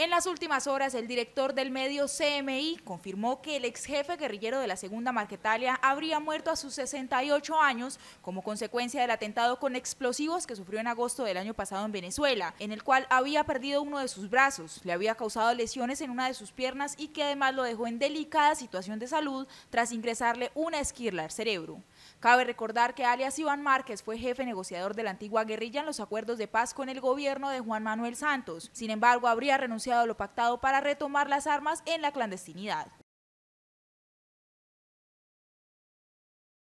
En las últimas horas, el director del medio CMI confirmó que el ex jefe guerrillero de la Segunda Marquetalia habría muerto a sus 68 años como consecuencia del atentado con explosivos que sufrió en agosto del año pasado en Venezuela, en el cual había perdido uno de sus brazos, le había causado lesiones en una de sus piernas y que además lo dejó en delicada situación de salud tras ingresarle una esquirla al cerebro. Cabe recordar que alias Iván Márquez fue jefe negociador de la antigua guerrilla en los acuerdos de paz con el gobierno de Juan Manuel Santos. Sin embargo, habría renunciado lo pactado para retomar las armas en la clandestinidad.